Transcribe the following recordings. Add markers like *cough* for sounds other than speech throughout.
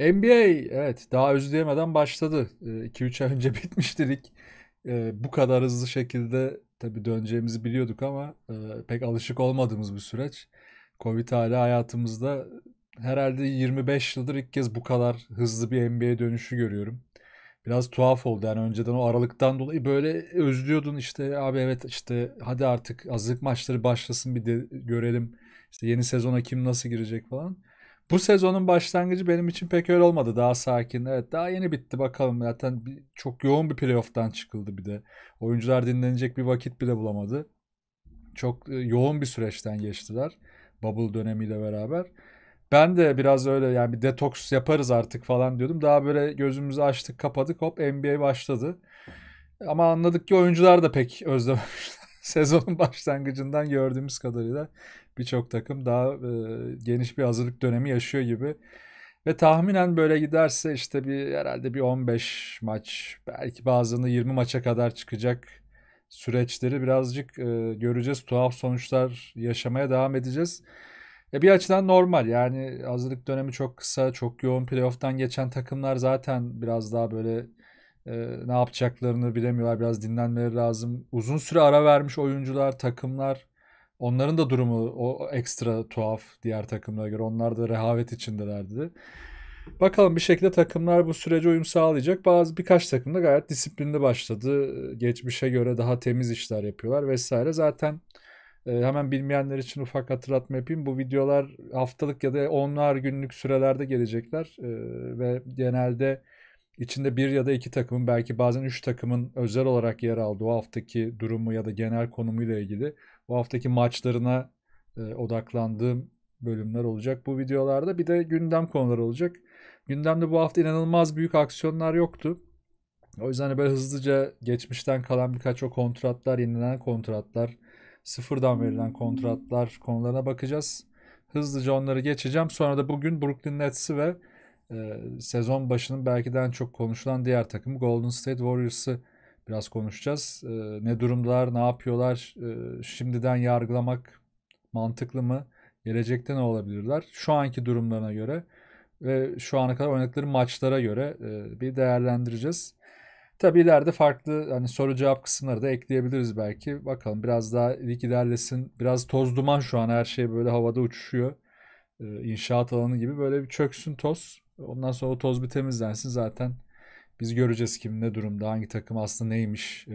NBA evet daha özleyemeden başladı. 2-3 ee, ay önce *laughs* bitmiş dedik. Ee, bu kadar hızlı şekilde tabii döneceğimizi biliyorduk ama e, pek alışık olmadığımız bir süreç. Covid hali hayatımızda herhalde 25 yıldır ilk kez bu kadar hızlı bir NBA dönüşü görüyorum. Biraz tuhaf oldu yani önceden o aralıktan dolayı böyle özlüyordun işte abi evet işte hadi artık azlık maçları başlasın bir de görelim. İşte yeni sezona kim nasıl girecek falan. Bu sezonun başlangıcı benim için pek öyle olmadı. Daha sakin. Evet daha yeni bitti bakalım. Zaten bir, çok yoğun bir playoff'tan çıkıldı bir de. Oyuncular dinlenecek bir vakit bile bulamadı. Çok e, yoğun bir süreçten geçtiler. Bubble dönemiyle beraber. Ben de biraz öyle yani bir detoks yaparız artık falan diyordum. Daha böyle gözümüzü açtık kapadık hop NBA başladı. Ama anladık ki oyuncular da pek özlememişler. *laughs* Sezonun başlangıcından gördüğümüz kadarıyla birçok takım daha e, geniş bir hazırlık dönemi yaşıyor gibi. Ve tahminen böyle giderse işte bir herhalde bir 15 maç belki bazılarında 20 maça kadar çıkacak süreçleri birazcık e, göreceğiz. Tuhaf sonuçlar yaşamaya devam edeceğiz. E bir açıdan normal yani hazırlık dönemi çok kısa, çok yoğun playoff'tan geçen takımlar zaten biraz daha böyle e, ne yapacaklarını bilemiyorlar. Biraz dinlenmeleri lazım. Uzun süre ara vermiş oyuncular, takımlar Onların da durumu o ekstra tuhaf diğer takımlara göre. Onlar da rehavet içindelerdi. Bakalım bir şekilde takımlar bu sürece uyum sağlayacak. Bazı birkaç takım da gayet disiplinli başladı. Geçmişe göre daha temiz işler yapıyorlar vesaire. Zaten e, hemen bilmeyenler için ufak hatırlatma yapayım. Bu videolar haftalık ya da onlar günlük sürelerde gelecekler e, ve genelde içinde bir ya da iki takımın belki bazen üç takımın özel olarak yer aldığı o haftaki durumu ya da genel konumuyla ilgili bu haftaki maçlarına e, odaklandığım bölümler olacak bu videolarda. Bir de gündem konuları olacak. Gündemde bu hafta inanılmaz büyük aksiyonlar yoktu. O yüzden hani böyle hızlıca geçmişten kalan birkaç o kontratlar, yenilenen kontratlar, sıfırdan verilen kontratlar konularına bakacağız. Hızlıca onları geçeceğim. Sonra da bugün Brooklyn Nets'i ve e, sezon başının belki de en çok konuşulan diğer takım Golden State Warriors'ı biraz konuşacağız. Ee, ne durumdalar, ne yapıyorlar, ee, şimdiden yargılamak mantıklı mı? Gelecekte ne olabilirler? Şu anki durumlarına göre ve şu ana kadar oynadıkları maçlara göre e, bir değerlendireceğiz. Tabi ileride farklı hani soru cevap kısımları da ekleyebiliriz belki. Bakalım biraz daha lig ilerlesin. Biraz toz duman şu an her şey böyle havada uçuşuyor. Ee, inşaat alanı gibi böyle bir çöksün toz. Ondan sonra o toz bir temizlensin zaten biz göreceğiz kim ne durumda, hangi takım aslında neymiş, e,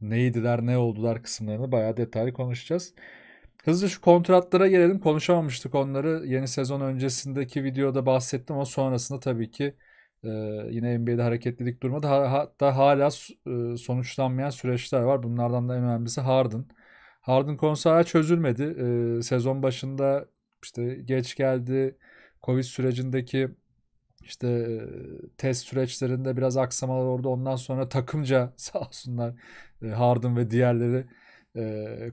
neydiler, ne oldular kısımlarını bayağı detaylı konuşacağız. Hızlı şu kontratlara gelelim. Konuşamamıştık onları. Yeni sezon öncesindeki videoda bahsettim ama sonrasında tabii ki e, yine NBA'de hareketlilik durmadı. Hatta hala e, sonuçlanmayan süreçler var. Bunlardan da en önemlisi Harden. Harden konusu hala çözülmedi. E, sezon başında işte geç geldi. Covid sürecindeki işte test süreçlerinde biraz aksamalar orada ondan sonra takımca *laughs* sağ olsunlar Harden ve diğerleri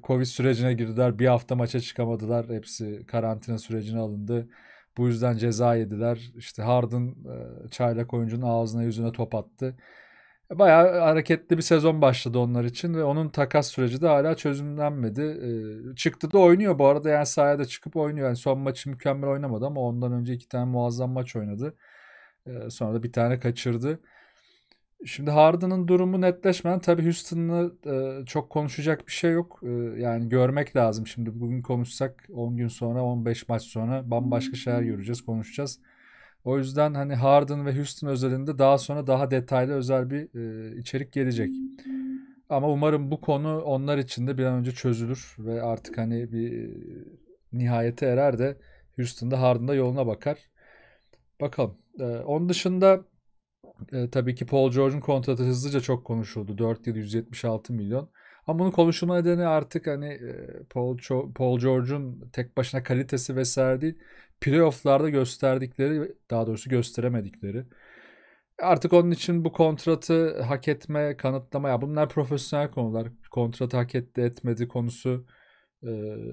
Covid sürecine girdiler. Bir hafta maça çıkamadılar. Hepsi karantina sürecine alındı. Bu yüzden ceza yediler. İşte Harden çaylak oyuncunun ağzına yüzüne top attı. E, bayağı hareketli bir sezon başladı onlar için ve onun takas süreci de hala çözümlenmedi. Çıktı da oynuyor bu arada yani sahaya da çıkıp oynuyor. Yani son maçı mükemmel oynamadı ama ondan önce iki tane muazzam maç oynadı. Ee, sonra da bir tane kaçırdı. Şimdi Harden'ın durumu netleşmeden tabi Houston'la e, çok konuşacak bir şey yok. E, yani görmek lazım. Şimdi bugün konuşsak 10 gün sonra 15 maç sonra bambaşka şeyler göreceğiz, konuşacağız. O yüzden hani Harden ve Houston özelinde daha sonra daha detaylı özel bir e, içerik gelecek. Ama umarım bu konu onlar için de bir an önce çözülür ve artık hani bir e, nihayete erer de Houston'da Harden'da yoluna bakar. Bakalım. Ee, onun dışında e, tabii ki Paul George'un kontratı hızlıca çok konuşuldu. 4 yıl 176 milyon. Ama bunun konuşulma nedeni artık hani Paul, Cho- Paul George'un tek başına kalitesi vesaire değil. Playoff'larda gösterdikleri, daha doğrusu gösteremedikleri. Artık onun için bu kontratı hak etme, kanıtlama ya bunlar profesyonel konular. Kontratı hak etti, etmedi konusu e,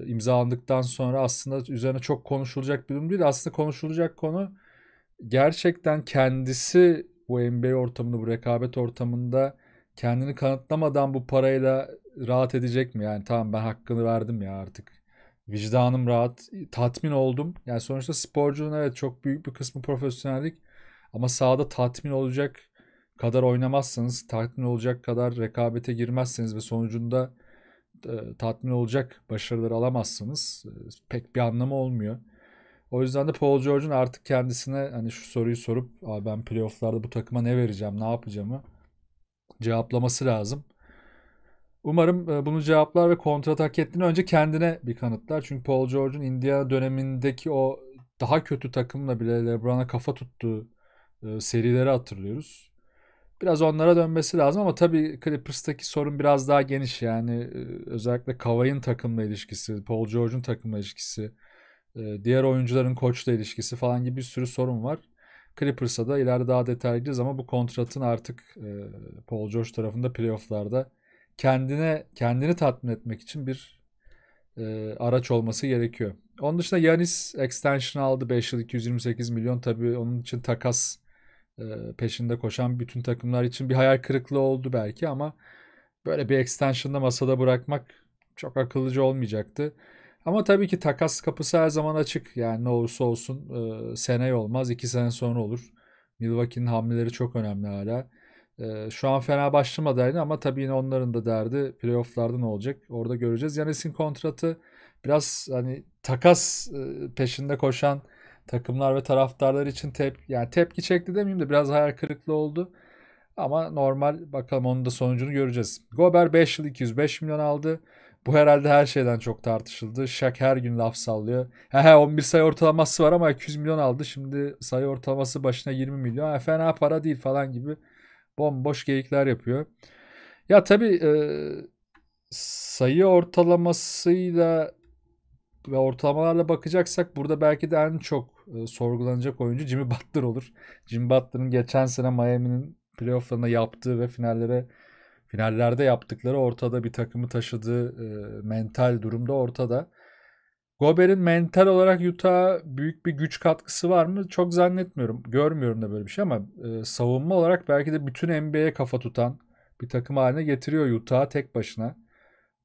imzalandıktan sonra aslında üzerine çok konuşulacak bir durum değil. Aslında konuşulacak konu gerçekten kendisi bu NBA ortamında, bu rekabet ortamında kendini kanıtlamadan bu parayla rahat edecek mi? Yani tamam ben hakkını verdim ya artık. Vicdanım rahat, tatmin oldum. Yani sonuçta sporcunun evet çok büyük bir kısmı profesyonellik ama sahada tatmin olacak kadar oynamazsanız, tatmin olacak kadar rekabete girmezseniz ve sonucunda e, tatmin olacak başarılar alamazsınız. E, pek bir anlamı olmuyor. O yüzden de Paul George'un artık kendisine hani şu soruyu sorup Abi ben playofflarda bu takıma ne vereceğim ne yapacağımı cevaplaması lazım. Umarım e, bunu cevaplar ve kontrat hak ettiğini önce kendine bir kanıtlar. Çünkü Paul George'un Indiana dönemindeki o daha kötü takımla bile LeBron'a kafa tuttuğu e, serileri hatırlıyoruz. Biraz onlara dönmesi lazım ama tabii Clippers'taki sorun biraz daha geniş yani e, özellikle Kavay'ın takımla ilişkisi, Paul George'un takımla ilişkisi, ee, diğer oyuncuların koçla ilişkisi falan gibi bir sürü sorun var. Clippers'a da ileride daha detaylı ama bu kontratın artık e, Paul George tarafında playofflarda kendine kendini tatmin etmek için bir e, araç olması gerekiyor. Onun dışında Yanis extension aldı 5 yıl 228 milyon tabii onun için takas e, peşinde koşan bütün takımlar için bir hayal kırıklığı oldu belki ama böyle bir extension'da masada bırakmak çok akıllıca olmayacaktı. Ama tabii ki takas kapısı her zaman açık. Yani ne olursa olsun e, seneye olmaz. iki sene sonra olur. Milwaukee'nin hamleleri çok önemli hala. E, şu an fena başlamadı aynı ama tabii yine onların da derdi playofflarda ne olacak orada göreceğiz. Yanis'in kontratı biraz hani takas e, peşinde koşan takımlar ve taraftarlar için tep yani tepki çekti demeyeyim de biraz hayal kırıklığı oldu. Ama normal bakalım onun da sonucunu göreceğiz. Gober 5 yıl 205 milyon aldı. Bu herhalde her şeyden çok tartışıldı. Şak her gün laf sallıyor. He he 11 sayı ortalaması var ama 200 milyon aldı. Şimdi sayı ortalaması başına 20 milyon. Ha, fena para değil falan gibi bomboş geyikler yapıyor. Ya tabii e, sayı ortalamasıyla ve ortalamalarla bakacaksak burada belki de en çok e, sorgulanacak oyuncu Jimmy Butler olur. Jimmy Butler'ın geçen sene Miami'nin playofflarına yaptığı ve finallere Finallerde yaptıkları ortada bir takımı taşıdığı e, mental durumda ortada. Gober'in mental olarak Utah'a büyük bir güç katkısı var mı? Çok zannetmiyorum. Görmüyorum da böyle bir şey ama e, savunma olarak belki de bütün NBA'ye kafa tutan bir takım haline getiriyor Utah'a tek başına.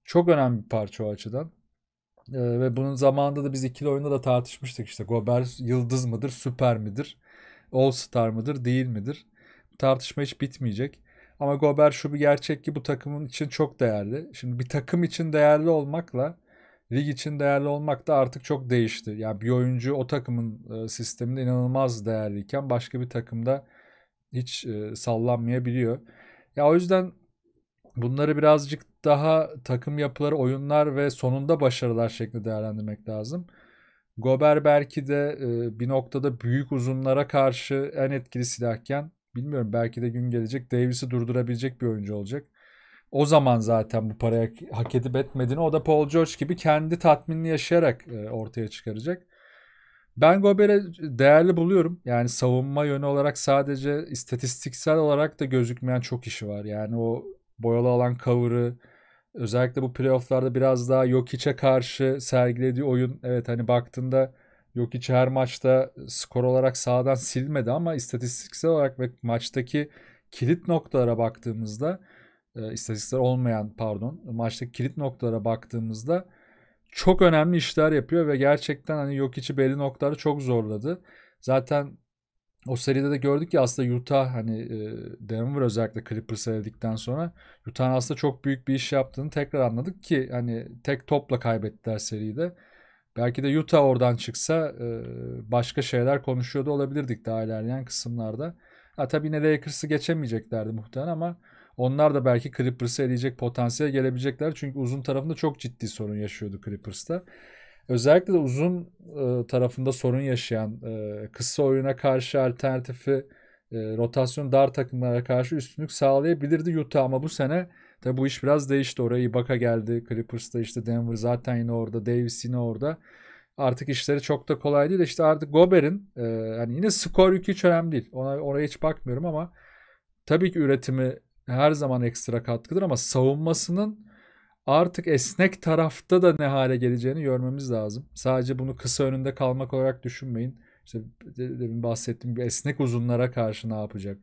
Çok önemli bir parça o açıdan. E, ve bunun zamanında da biz ikili oyunda da tartışmıştık işte Gober yıldız mıdır, süper midir, all star mıdır, değil midir? Bu tartışma hiç bitmeyecek. Ama Gober şu bir gerçek ki bu takımın için çok değerli. Şimdi bir takım için değerli olmakla lig için değerli olmak da artık çok değişti. Yani bir oyuncu o takımın e, sisteminde inanılmaz değerliyken başka bir takımda hiç e, sallanmayabiliyor. Ya o yüzden bunları birazcık daha takım yapıları, oyunlar ve sonunda başarılar şeklinde değerlendirmek lazım. Gober belki de e, bir noktada büyük uzunlara karşı en etkili silahken Bilmiyorum belki de gün gelecek Davis'i durdurabilecek bir oyuncu olacak. O zaman zaten bu paraya hak edip etmediğini o da Paul George gibi kendi tatminini yaşayarak e, ortaya çıkaracak. Ben Gober'i değerli buluyorum. Yani savunma yönü olarak sadece istatistiksel olarak da gözükmeyen çok işi var. Yani o boyalı alan cover'ı özellikle bu playofflarda biraz daha Jokic'e karşı sergilediği oyun evet hani baktığında Yok hiç her maçta skor olarak sağdan silmedi ama istatistiksel olarak ve maçtaki kilit noktalara baktığımızda e, istatistiksel olmayan pardon maçtaki kilit noktalara baktığımızda çok önemli işler yapıyor ve gerçekten hani yok içi belli noktaları çok zorladı. Zaten o seride de gördük ki aslında Utah hani e, Denver özellikle Clippers elledikten sonra Utah'ın aslında çok büyük bir iş yaptığını tekrar anladık ki hani tek topla kaybettiler seride. Belki de Utah oradan çıksa e, başka şeyler konuşuyordu olabilirdik daha ilerleyen kısımlarda. Ha tabii yine Lakers'ı geçemeyeceklerdi muhtemelen ama onlar da belki Clippers'ı eleyecek potansiyel gelebilecekler. Çünkü uzun tarafında çok ciddi sorun yaşıyordu Clippers'ta. Özellikle de uzun e, tarafında sorun yaşayan e, kısa oyuna karşı alternatifi rotasyon dar takımlara karşı üstünlük sağlayabilirdi Utah ama bu sene Tabi bu iş biraz değişti. orayı Ibaka geldi. Clippers'ta işte Denver zaten yine orada. Davis yine orada. Artık işleri çok da kolay değil. işte artık Gober'in yani e, yine skor yükü hiç önemli değil. Ona, oraya hiç bakmıyorum ama tabii ki üretimi her zaman ekstra katkıdır ama savunmasının artık esnek tarafta da ne hale geleceğini görmemiz lazım. Sadece bunu kısa önünde kalmak olarak düşünmeyin. İşte demin bahsettiğim gibi esnek uzunlara karşı ne yapacak?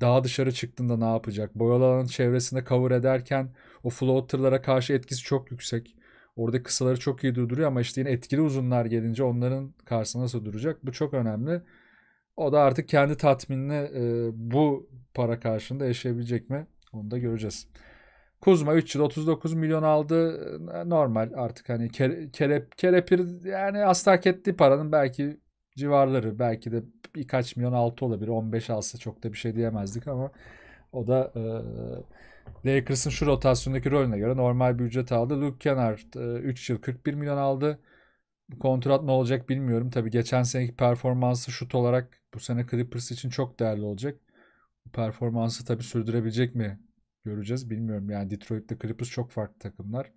Daha dışarı çıktığında ne yapacak? Boyalı alanın çevresinde cover ederken o floaterlara karşı etkisi çok yüksek. Orada kısaları çok iyi durduruyor ama işte yine etkili uzunlar gelince onların karşısında nasıl duracak? Bu çok önemli. O da artık kendi tatminini e, bu para karşında yaşayabilecek mi? Onu da göreceğiz. Kuzma 3 yıl 39 milyon aldı. E, normal artık hani kere, kere, kerepir yani asla hak ettiği paranın belki civarları belki de birkaç milyon altı olabilir. 15 alsa çok da bir şey diyemezdik ama o da e, Lakers'ın şu rotasyondaki rolüne göre normal bir ücret aldı. Luke Kennard e, 3 yıl 41 milyon aldı. Kontrat ne olacak bilmiyorum. Tabi geçen seneki performansı şut olarak bu sene Clippers için çok değerli olacak. Bu performansı tabi sürdürebilecek mi göreceğiz bilmiyorum. Yani Detroit'te Clippers çok farklı takımlar.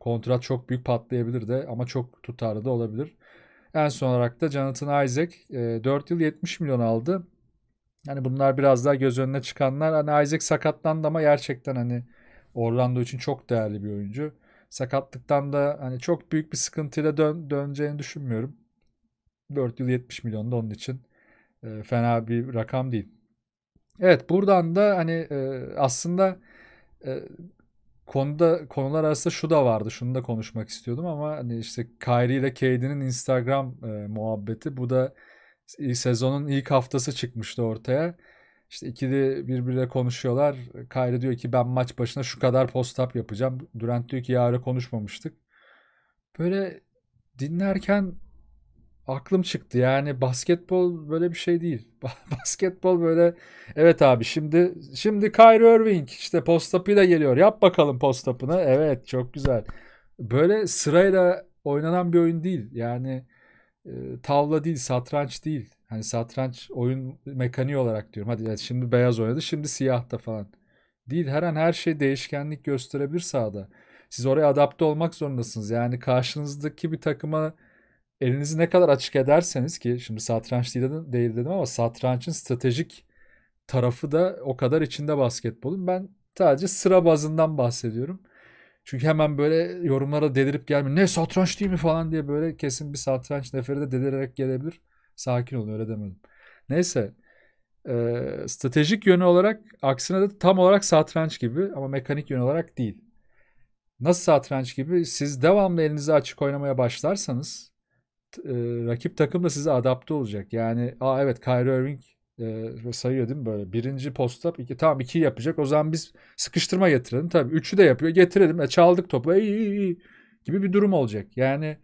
Kontrat çok büyük patlayabilir de ama çok tutarlı da olabilir. En son olarak da Jonathan Isaac e, 4 yıl 70 milyon aldı. Yani bunlar biraz daha göz önüne çıkanlar. Hani Isaac sakatlandı ama gerçekten hani Orlando için çok değerli bir oyuncu. Sakatlıktan da hani çok büyük bir sıkıntıyla dön, döneceğini düşünmüyorum. 4 yıl 70 milyon da onun için e, fena bir rakam değil. Evet buradan da hani e, aslında e, konuda konular arasında şu da vardı. Şunu da konuşmak istiyordum ama hani işte Kyrie ile Kade'nin Instagram e, muhabbeti bu da sezonun ilk haftası çıkmıştı ortaya. İşte ikili birbirle konuşuyorlar. Kyrie diyor ki ben maç başına şu kadar post-up yapacağım. Durant diyor ki ya konuşmamıştık. Böyle dinlerken aklım çıktı. Yani basketbol böyle bir şey değil. *laughs* basketbol böyle evet abi şimdi şimdi Kyrie Irving işte postapıyla geliyor. Yap bakalım postapını. Evet çok güzel. Böyle sırayla oynanan bir oyun değil. Yani e, tavla değil, satranç değil. Hani satranç oyun mekaniği olarak diyorum. Hadi yani şimdi beyaz oynadı, şimdi siyah da falan. Değil her an her şey değişkenlik gösterebilir sahada. Siz oraya adapte olmak zorundasınız. Yani karşınızdaki bir takıma elinizi ne kadar açık ederseniz ki şimdi satranç değil dedim, değil dedim ama satrançın stratejik tarafı da o kadar içinde basketbolun. Ben sadece sıra bazından bahsediyorum. Çünkü hemen böyle yorumlara delirip gelme ne satranç değil mi falan diye böyle kesin bir satranç neferi de delirerek gelebilir. Sakin olun öyle demedim. Neyse e, stratejik yönü olarak aksine de tam olarak satranç gibi ama mekanik yönü olarak değil. Nasıl satranç gibi siz devamlı elinizi açık oynamaya başlarsanız e, rakip takım da size adapte olacak. Yani aa evet Kyrie Irving e, sayıyor değil mi böyle? Birinci posta iki, tamam iki yapacak. O zaman biz sıkıştırma getirelim. Tabii üçü de yapıyor. Getirelim. E, çaldık topu. E, iyi, iyi, gibi bir durum olacak. Yani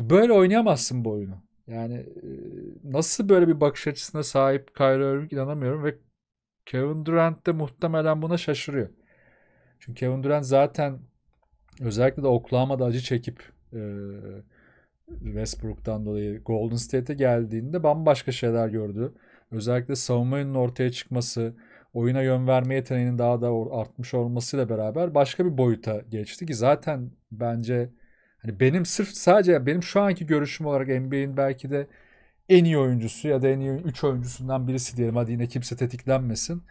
böyle oynayamazsın bu oyunu. Yani e, nasıl böyle bir bakış açısına sahip Kyrie Irving inanamıyorum ve Kevin Durant de muhtemelen buna şaşırıyor. Çünkü Kevin Durant zaten özellikle de Oklahoma'da acı çekip e, Westbrook'tan dolayı Golden State'e geldiğinde bambaşka şeyler gördü. Özellikle savunma ortaya çıkması, oyuna yön verme yeteneğinin daha da artmış olmasıyla beraber başka bir boyuta geçti ki zaten bence hani benim sırf sadece benim şu anki görüşüm olarak NBA'in belki de en iyi oyuncusu ya da en iyi 3 oyuncusundan birisi diyelim hadi yine kimse tetiklenmesin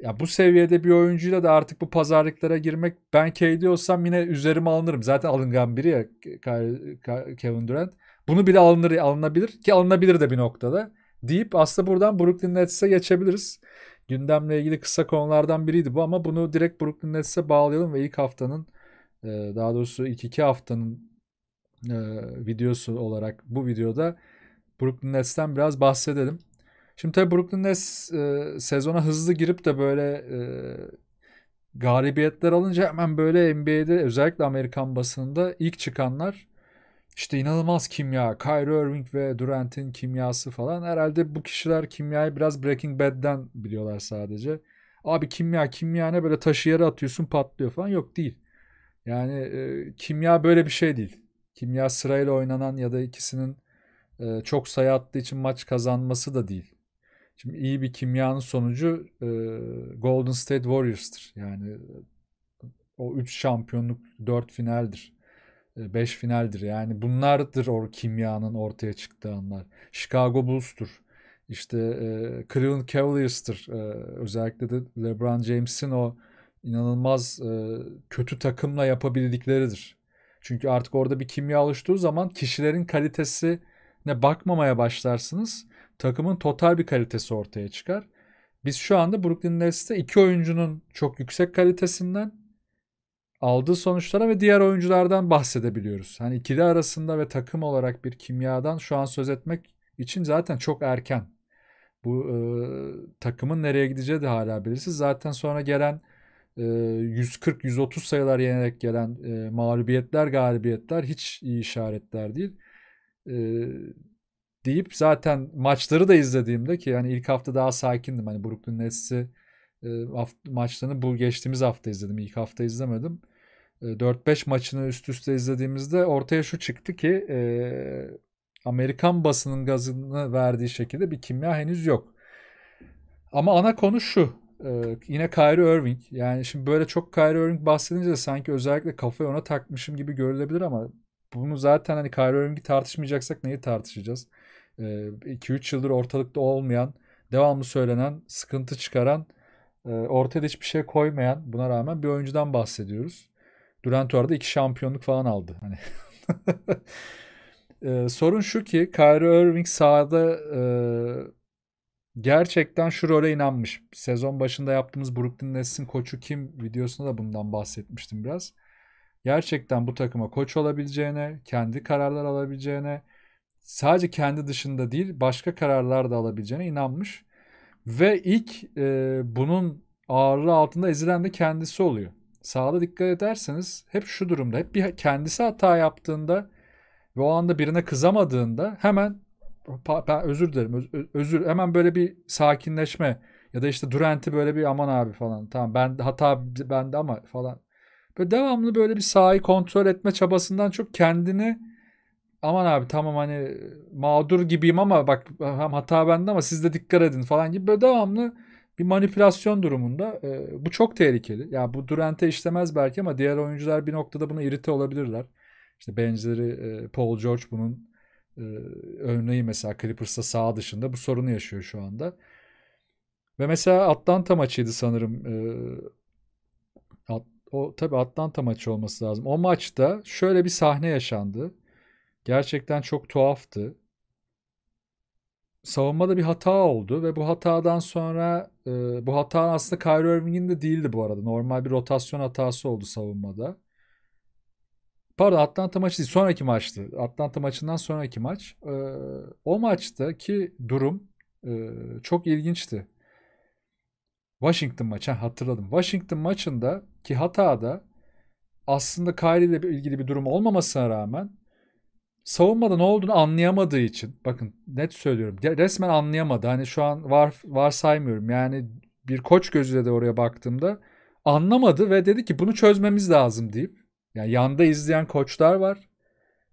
ya bu seviyede bir oyuncuyla da artık bu pazarlıklara girmek ben KD olsam yine üzerime alınırım. Zaten alıngan biri ya Kevin Durant. Bunu bile alınır, alınabilir ki alınabilir de bir noktada deyip aslında buradan Brooklyn Nets'e geçebiliriz. Gündemle ilgili kısa konulardan biriydi bu ama bunu direkt Brooklyn Nets'e bağlayalım ve ilk haftanın e, daha doğrusu ilk iki haftanın e, videosu olarak bu videoda Brooklyn Nets'ten biraz bahsedelim. Şimdi tabii Brooklyn Nets e, sezona hızlı girip de böyle e, galibiyetler alınca hemen böyle NBA'de özellikle Amerikan basınında ilk çıkanlar işte inanılmaz kimya. Kyrie Irving ve Durant'in kimyası falan. Herhalde bu kişiler kimyayı biraz Breaking Bad'den biliyorlar sadece. Abi kimya kimya ne böyle taşı yere atıyorsun patlıyor falan. Yok değil. Yani e, kimya böyle bir şey değil. Kimya sırayla oynanan ya da ikisinin e, çok sayı attığı için maç kazanması da değil. Şimdi iyi bir kimyanın sonucu e, Golden State Warriors'tır. Yani o 3 şampiyonluk 4 finaldir. 5 e, finaldir. Yani bunlardır o kimyanın ortaya çıktığı anlar. Chicago Bulls'tur. İşte e, Cleveland Cavaliers'tır. E, özellikle de LeBron James'in o inanılmaz e, kötü takımla yapabildikleridir. Çünkü artık orada bir kimya oluştuğu zaman kişilerin kalitesine bakmamaya başlarsınız takımın total bir kalitesi ortaya çıkar. Biz şu anda Brooklyn Nets'te iki oyuncunun çok yüksek kalitesinden aldığı sonuçlara ve diğer oyunculardan bahsedebiliyoruz. Hani ikili arasında ve takım olarak bir kimyadan şu an söz etmek için zaten çok erken. Bu e, takımın nereye gideceği de hala belirsiz. Zaten sonra gelen e, 140-130 sayılar yenerek gelen e, mağlubiyetler, galibiyetler hiç iyi işaretler değil. E, deyip zaten maçları da izlediğimde ki yani ilk hafta daha sakindim. Hani Brooklyn Nets'i e, maçlarını bu geçtiğimiz hafta izledim. İlk hafta izlemedim. E, 4-5 maçını üst üste izlediğimizde ortaya şu çıktı ki e, Amerikan basının gazını verdiği şekilde bir kimya henüz yok. Ama ana konu şu. E, yine Kyrie Irving. Yani şimdi böyle çok Kyrie Irving bahsedince de sanki özellikle kafayı ona takmışım gibi görülebilir ama bunu zaten hani Kyrie Irving'i tartışmayacaksak neyi tartışacağız? 2-3 yıldır ortalıkta olmayan, devamlı söylenen, sıkıntı çıkaran, ortaya da hiçbir şey koymayan buna rağmen bir oyuncudan bahsediyoruz. Durant orada iki şampiyonluk falan aldı. Hani *laughs* e, sorun şu ki Kyrie Irving sahada e, gerçekten şu role inanmış. Sezon başında yaptığımız Brooklyn Nets'in koçu kim videosunda da bundan bahsetmiştim biraz. Gerçekten bu takıma koç olabileceğine, kendi kararlar alabileceğine, sadece kendi dışında değil başka kararlar da alabileceğine inanmış. Ve ilk e, bunun ağırlığı altında ezilen de kendisi oluyor. Sağda dikkat ederseniz hep şu durumda hep bir kendisi hata yaptığında ve o anda birine kızamadığında hemen ben özür dilerim öz, özür hemen böyle bir sakinleşme ya da işte Durant'i böyle bir aman abi falan tamam ben hata bende ama falan. Böyle devamlı böyle bir sahayı kontrol etme çabasından çok kendini aman abi tamam hani mağdur gibiyim ama bak hem hata bende ama siz de dikkat edin falan gibi böyle devamlı bir manipülasyon durumunda. E, bu çok tehlikeli. Ya yani bu Durant'e işlemez belki ama diğer oyuncular bir noktada buna irite olabilirler. İşte benzeri e, Paul George bunun e, örneği mesela Clippers'ta sağ dışında bu sorunu yaşıyor şu anda. Ve mesela Atlanta maçıydı sanırım. E, at, o tabii Atlanta maçı olması lazım. O maçta şöyle bir sahne yaşandı. Gerçekten çok tuhaftı. Savunmada bir hata oldu ve bu hatadan sonra e, bu hata aslında Kyrie Irving'in de değildi bu arada. Normal bir rotasyon hatası oldu savunmada. Pardon Atlanta maçı değil sonraki maçtı. Atlanta maçından sonraki maç. E, o maçtaki durum e, çok ilginçti. Washington maçı hatırladım. Washington maçında ki hatada aslında Kyrie ile ilgili bir durum olmamasına rağmen savunmada ne olduğunu anlayamadığı için bakın net söylüyorum resmen anlayamadı. Hani şu an var varsaymıyorum. Yani bir koç gözüyle de oraya baktığımda anlamadı ve dedi ki bunu çözmemiz lazım deyip yani yanda izleyen koçlar var. Ya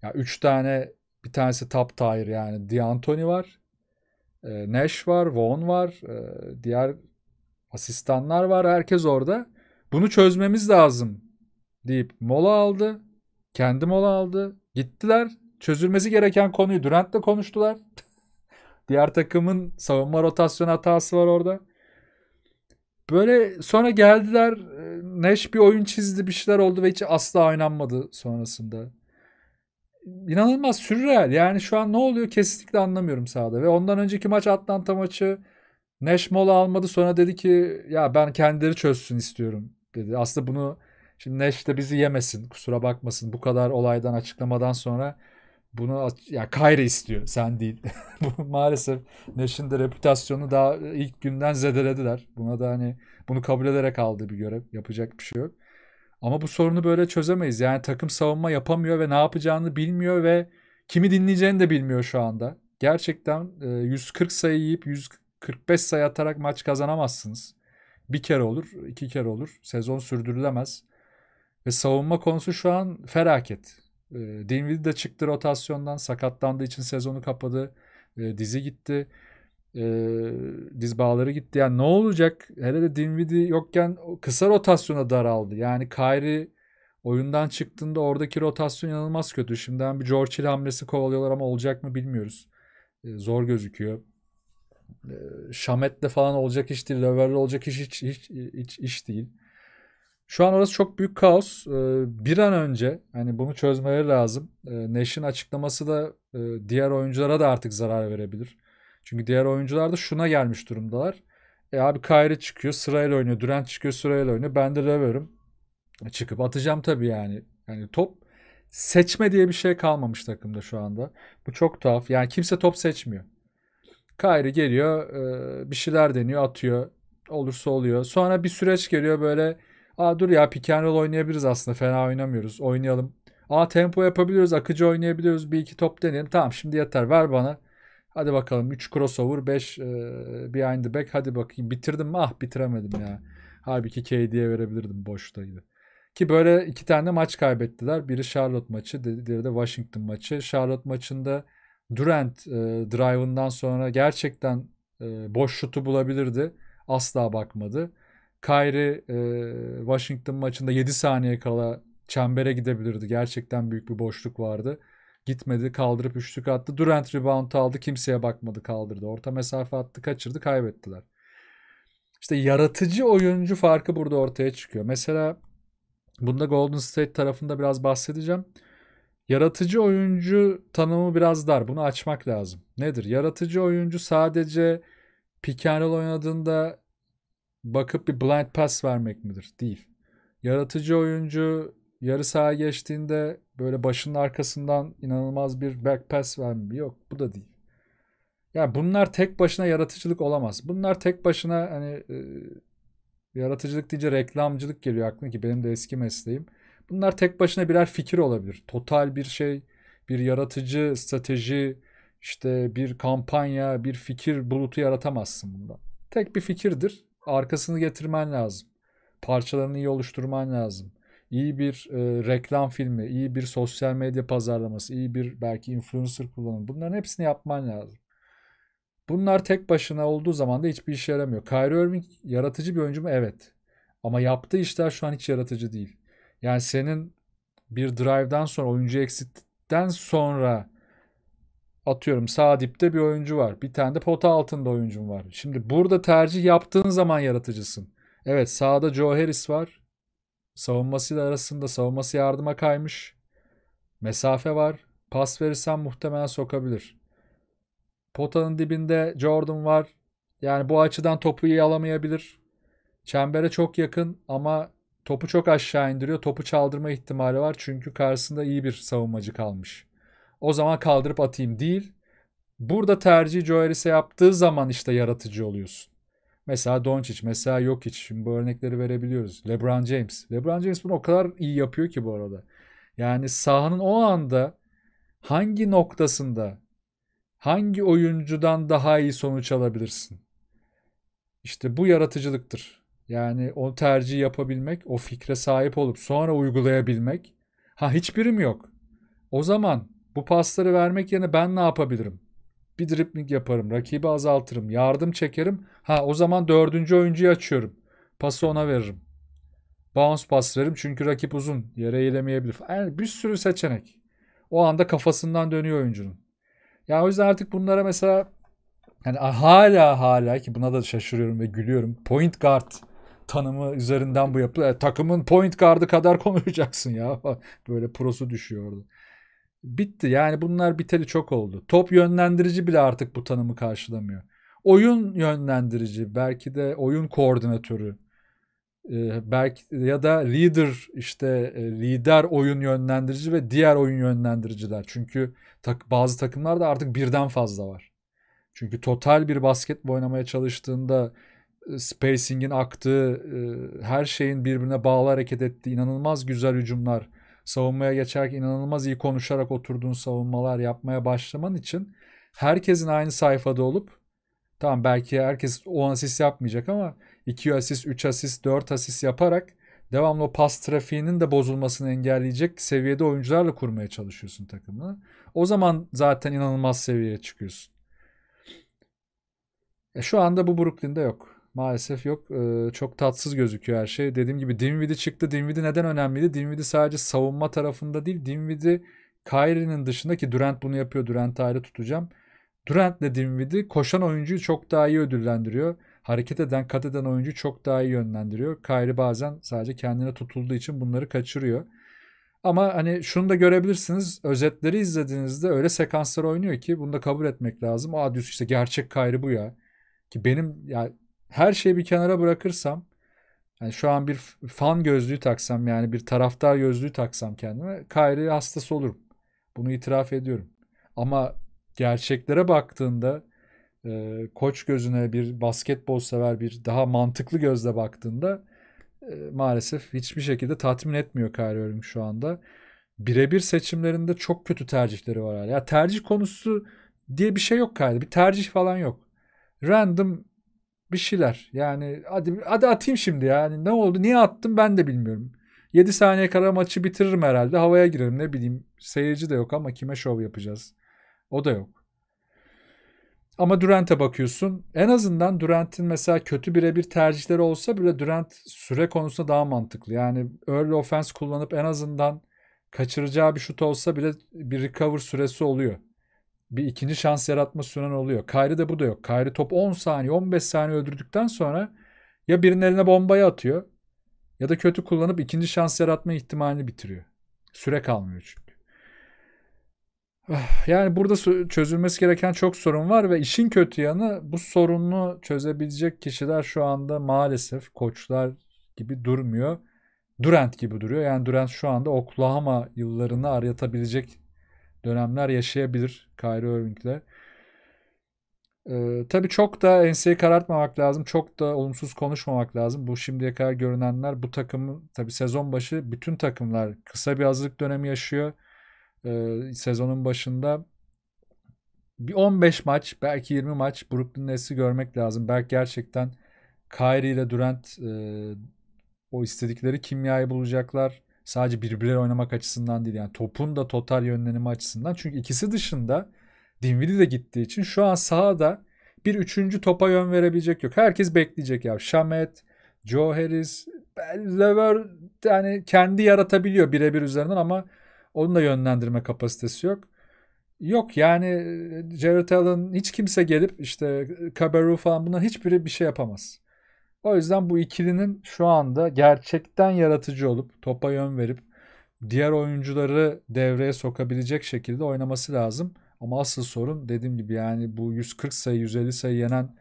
yani üç tane bir tanesi top tier yani D'Antoni var. E, Nash var, Vaughn var. E, diğer asistanlar var. Herkes orada. Bunu çözmemiz lazım deyip mola aldı. Kendi mola aldı. Gittiler. Çözülmesi gereken konuyu Durant'la konuştular. *laughs* Diğer takımın savunma rotasyon hatası var orada. Böyle sonra geldiler e, Neş bir oyun çizdi bir şeyler oldu ve hiç asla oynanmadı sonrasında. İnanılmaz sürreal. Yani şu an ne oluyor kesinlikle anlamıyorum sahada. Ve ondan önceki maç Atlanta maçı Neş mola almadı sonra dedi ki ya ben kendileri çözsün istiyorum dedi. Aslında bunu şimdi Neş de bizi yemesin kusura bakmasın bu kadar olaydan açıklamadan sonra bunu ya Kayre istiyor sen değil. *laughs* Maalesef Nash'in de reputasyonu daha ilk günden zedelediler. Buna da hani bunu kabul ederek aldığı bir görev. Yapacak bir şey yok. Ama bu sorunu böyle çözemeyiz. Yani takım savunma yapamıyor ve ne yapacağını bilmiyor ve kimi dinleyeceğini de bilmiyor şu anda. Gerçekten 140 e, sayı yiyip 145 sayı atarak maç kazanamazsınız. Bir kere olur, iki kere olur. Sezon sürdürülemez. Ve savunma konusu şu an feraket. E, ee, Dinwiddie de çıktı rotasyondan. Sakatlandığı için sezonu kapadı. E, dizi gitti. E, diz bağları gitti. Yani ne olacak? Hele de Dinwiddie yokken kısa rotasyona daraldı. Yani Kyrie oyundan çıktığında oradaki rotasyon inanılmaz kötü. Şimdi bir George Hill hamlesi kovalıyorlar ama olacak mı bilmiyoruz. E, zor gözüküyor. E, Şamet'le falan olacak iş değil. Leverle olacak iş hiç, hiç, hiç, hiç değil. Şu an orası çok büyük kaos. Ee, bir an önce hani bunu çözmeleri lazım. Ee, Nash'in açıklaması da e, diğer oyunculara da artık zarar verebilir. Çünkü diğer oyuncular da şuna gelmiş durumdalar. E abi Kyrie çıkıyor sırayla oynuyor. Durant çıkıyor sırayla oynuyor. Ben de Lever'ım. E, çıkıp atacağım tabii yani. Yani top seçme diye bir şey kalmamış takımda şu anda. Bu çok tuhaf. Yani kimse top seçmiyor. Kyrie geliyor e, bir şeyler deniyor atıyor. Olursa oluyor. Sonra bir süreç geliyor böyle Aa dur ya pick and roll oynayabiliriz aslında fena oynamıyoruz. Oynayalım. Aa tempo yapabiliyoruz. Akıcı oynayabiliyoruz. Bir iki top deneyelim. Tamam şimdi yeter ver bana. Hadi bakalım 3 crossover 5 e, behind the back. Hadi bakayım bitirdim mi? Ah bitiremedim ya. Halbuki KD'ye verebilirdim boştaydı. Ki böyle iki tane maç kaybettiler. Biri Charlotte maçı, diğeri de Washington maçı. Charlotte maçında Durant e, drive'ından sonra gerçekten e, boş şutu bulabilirdi. Asla bakmadı. Kyrie e, Washington maçında 7 saniye kala çembere gidebilirdi. Gerçekten büyük bir boşluk vardı. Gitmedi kaldırıp üçlük attı. Durant rebound aldı kimseye bakmadı kaldırdı. Orta mesafe attı kaçırdı kaybettiler. İşte yaratıcı oyuncu farkı burada ortaya çıkıyor. Mesela bunda Golden State tarafında biraz bahsedeceğim. Yaratıcı oyuncu tanımı biraz dar. Bunu açmak lazım. Nedir? Yaratıcı oyuncu sadece pick and roll oynadığında bakıp bir blind pass vermek midir? Değil. Yaratıcı oyuncu yarı sahaya geçtiğinde böyle başının arkasından inanılmaz bir back pass vermiyor. Yok bu da değil. Yani bunlar tek başına yaratıcılık olamaz. Bunlar tek başına hani e, yaratıcılık deyince reklamcılık geliyor aklına ki benim de eski mesleğim. Bunlar tek başına birer fikir olabilir. Total bir şey, bir yaratıcı strateji, işte bir kampanya, bir fikir bulutu yaratamazsın bunda. Tek bir fikirdir arkasını getirmen lazım. Parçalarını iyi oluşturman lazım. İyi bir e, reklam filmi, iyi bir sosyal medya pazarlaması, iyi bir belki influencer kullanımı. Bunların hepsini yapman lazım. Bunlar tek başına olduğu zaman da hiçbir işe yaramıyor. Kyrie Irving yaratıcı bir oyuncu mu? Evet. Ama yaptığı işler şu an hiç yaratıcı değil. Yani senin bir drive'dan sonra oyuncu eksitten sonra atıyorum sağ dipte bir oyuncu var. Bir tane de pota altında oyuncum var. Şimdi burada tercih yaptığın zaman yaratıcısın. Evet sağda Joe Harris var. Savunmasıyla arasında savunması yardıma kaymış. Mesafe var. Pas verirsen muhtemelen sokabilir. Potanın dibinde Jordan var. Yani bu açıdan topu iyi alamayabilir. Çembere çok yakın ama topu çok aşağı indiriyor. Topu çaldırma ihtimali var çünkü karşısında iyi bir savunmacı kalmış o zaman kaldırıp atayım değil. Burada tercih Joe Harris'e yaptığı zaman işte yaratıcı oluyorsun. Mesela Doncic, mesela Jokic. Şimdi bu örnekleri verebiliyoruz. LeBron James. LeBron James bunu o kadar iyi yapıyor ki bu arada. Yani sahanın o anda hangi noktasında hangi oyuncudan daha iyi sonuç alabilirsin? İşte bu yaratıcılıktır. Yani o tercih yapabilmek, o fikre sahip olup sonra uygulayabilmek. Ha hiçbirim yok. O zaman bu pasları vermek yerine ben ne yapabilirim? Bir dripling yaparım, rakibi azaltırım, yardım çekerim. Ha o zaman dördüncü oyuncuyu açıyorum. Pası ona veririm. Bounce pas veririm çünkü rakip uzun. Yere eğilemeyebilir. Yani bir sürü seçenek. O anda kafasından dönüyor oyuncunun. Yani o yüzden artık bunlara mesela yani hala hala ki buna da şaşırıyorum ve gülüyorum. Point guard tanımı üzerinden bu yapılıyor. Yani e, takımın point guard'ı kadar *laughs* konuşacaksın ya. Böyle prosu düşüyor orada. Bitti yani bunlar biteli çok oldu. Top yönlendirici bile artık bu tanımı karşılamıyor. Oyun yönlendirici belki de oyun koordinatörü e, belki ya da leader işte e, lider oyun yönlendirici ve diğer oyun yönlendiriciler. Çünkü bazı takımlarda artık birden fazla var. Çünkü total bir basketbol oynamaya çalıştığında e, spacing'in aktığı, her şeyin birbirine bağlı hareket ettiği inanılmaz güzel hücumlar savunmaya geçerek inanılmaz iyi konuşarak oturduğun savunmalar yapmaya başlaman için herkesin aynı sayfada olup tamam belki herkes 10 asist yapmayacak ama 2 asist, 3 asist, 4 asist yaparak devamlı o pas trafiğinin de bozulmasını engelleyecek seviyede oyuncularla kurmaya çalışıyorsun takımını. O zaman zaten inanılmaz seviyeye çıkıyorsun. E şu anda bu Brooklyn'de yok. Maalesef yok. Ee, çok tatsız gözüküyor her şey. Dediğim gibi Dinwiddie çıktı. Dinwiddie neden önemliydi? Dinwiddie sadece savunma tarafında değil. Dinwiddie Kyrie'nin dışında ki Durant bunu yapıyor. Durant ayrı tutacağım. Durant'le Dinwiddie koşan oyuncuyu çok daha iyi ödüllendiriyor. Hareket eden, kat eden oyuncuyu çok daha iyi yönlendiriyor. Kyrie bazen sadece kendine tutulduğu için bunları kaçırıyor. Ama hani şunu da görebilirsiniz. Özetleri izlediğinizde öyle sekanslar oynuyor ki bunu da kabul etmek lazım. Aa diyorsun işte gerçek Kyrie bu ya. Ki benim ya her şeyi bir kenara bırakırsam yani şu an bir fan gözlüğü taksam yani bir taraftar gözlüğü taksam kendime Kyrie hastası olurum. Bunu itiraf ediyorum. Ama gerçeklere baktığında e, koç gözüne bir basketbol sever bir daha mantıklı gözle baktığında e, maalesef hiçbir şekilde tatmin etmiyor Kyrie Irving şu anda. Birebir seçimlerinde çok kötü tercihleri var hala. Ya tercih konusu diye bir şey yok Kyrie'de. Bir tercih falan yok. Random bir şeyler. Yani hadi, hadi atayım şimdi yani ne oldu niye attım ben de bilmiyorum. 7 saniye kara maçı bitiririm herhalde havaya girerim ne bileyim seyirci de yok ama kime şov yapacağız o da yok. Ama Durant'e bakıyorsun en azından Durant'in mesela kötü birebir tercihleri olsa bile Durant süre konusunda daha mantıklı. Yani early offense kullanıp en azından kaçıracağı bir şut olsa bile bir recover süresi oluyor bir ikinci şans yaratma süren oluyor. Kayri'de bu da yok. Kayri top 10 saniye 15 saniye öldürdükten sonra ya birinin eline bombayı atıyor ya da kötü kullanıp ikinci şans yaratma ihtimalini bitiriyor. Süre kalmıyor çünkü. Ah, yani burada çözülmesi gereken çok sorun var ve işin kötü yanı bu sorunu çözebilecek kişiler şu anda maalesef koçlar gibi durmuyor. Durant gibi duruyor. Yani Durant şu anda Oklahoma yıllarını arayatabilecek dönemler yaşayabilir Kyrie Irving'le. Ee, tabii çok da enseyi karartmamak lazım. Çok da olumsuz konuşmamak lazım. Bu şimdiye kadar görünenler bu takımı tabii sezon başı bütün takımlar kısa bir hazırlık dönemi yaşıyor. Ee, sezonun başında bir 15 maç belki 20 maç Brooklyn Nets'i görmek lazım. Belki gerçekten Kyrie ile Durant e, o istedikleri kimyayı bulacaklar. Sadece birbirleri oynamak açısından değil yani topun da total yönlenimi açısından. Çünkü ikisi dışında Dinwiddie de gittiği için şu an sahada bir üçüncü topa yön verebilecek yok. Herkes bekleyecek ya. Şamet, Joe Harris, Lever yani kendi yaratabiliyor birebir üzerinden ama onun da yönlendirme kapasitesi yok. Yok yani e, Jared Allen hiç kimse gelip işte Kaberu falan bunların hiçbiri bir şey yapamaz. O yüzden bu ikilinin şu anda gerçekten yaratıcı olup topa yön verip diğer oyuncuları devreye sokabilecek şekilde oynaması lazım. Ama asıl sorun dediğim gibi yani bu 140 sayı 150 sayı yenen